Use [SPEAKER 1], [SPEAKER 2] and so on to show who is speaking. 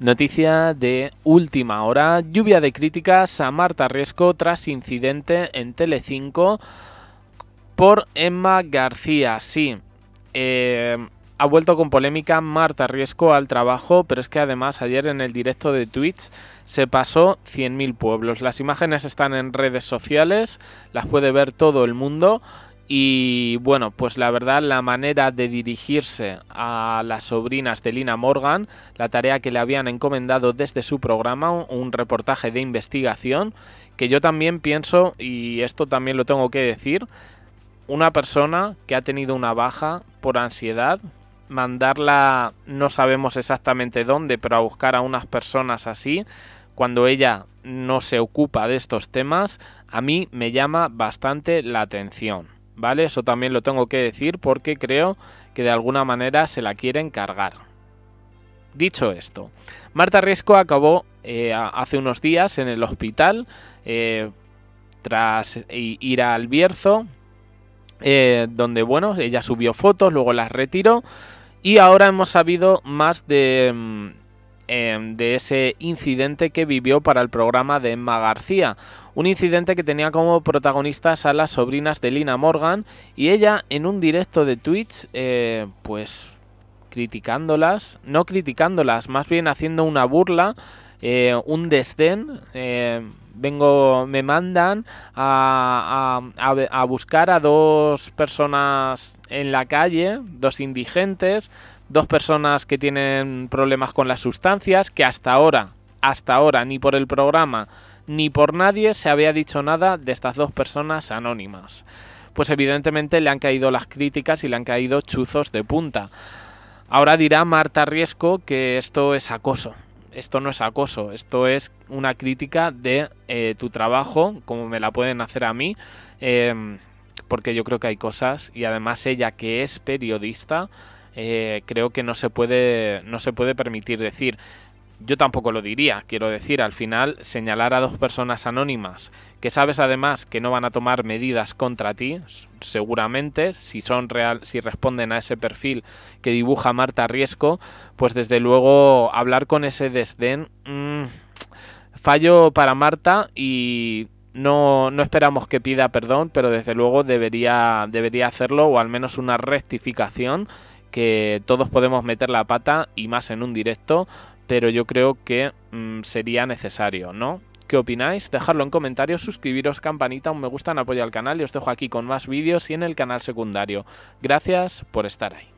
[SPEAKER 1] Noticia de última hora, lluvia de críticas a Marta Riesco tras incidente en Telecinco por Emma García. Sí, eh, ha vuelto con polémica Marta Riesco al trabajo, pero es que además ayer en el directo de Twitch se pasó 100.000 pueblos. Las imágenes están en redes sociales, las puede ver todo el mundo y bueno, pues la verdad la manera de dirigirse a las sobrinas de Lina Morgan, la tarea que le habían encomendado desde su programa, un reportaje de investigación, que yo también pienso, y esto también lo tengo que decir, una persona que ha tenido una baja por ansiedad, mandarla no sabemos exactamente dónde, pero a buscar a unas personas así, cuando ella no se ocupa de estos temas, a mí me llama bastante la atención. ¿vale? Eso también lo tengo que decir porque creo que de alguna manera se la quieren cargar. Dicho esto, Marta Riesco acabó eh, hace unos días en el hospital eh, tras ir al Bierzo, eh, donde, bueno, ella subió fotos, luego las retiró y ahora hemos sabido más de... Mm, Em, de ese incidente que vivió para el programa de Emma García. Un incidente que tenía como protagonistas a las sobrinas de Lina Morgan y ella en un directo de Twitch, eh, pues criticándolas, no criticándolas, más bien haciendo una burla, eh, un desdén. Eh, vengo, me mandan a, buscar a dos personas en la calle, dos indigentes, dos personas que tienen problemas con las sustancias, que hasta ahora, hasta ahora, ni por el programa ni por nadie se había dicho nada de estas dos personas anónimas. Pues evidentemente le han caído las críticas y le han caído chuzos de punta. Ahora dirá Marta Riesco que esto es acoso. Esto no es acoso, esto es una crítica de eh, tu trabajo, como me la pueden hacer a mí, eh, porque yo creo que hay cosas, y además ella que es periodista, eh, creo que no se puede, no se puede permitir decir. Yo tampoco lo diría, quiero decir, al final señalar a dos personas anónimas que sabes además que no van a tomar medidas contra ti, seguramente, si son real, si responden a ese perfil que dibuja Marta Riesco, pues desde luego hablar con ese desdén mm, fallo para Marta y no, no, esperamos que pida perdón, pero desde luego debería, debería hacerlo o al menos una rectificación que todos podemos meter la pata y más en un directo, pero yo creo que mm, sería necesario, ¿no? ¿Qué opináis? Dejadlo en comentarios, suscribiros, campanita, un me gusta, en apoyo al canal y os dejo aquí con más vídeos y en el canal secundario. Gracias por estar ahí.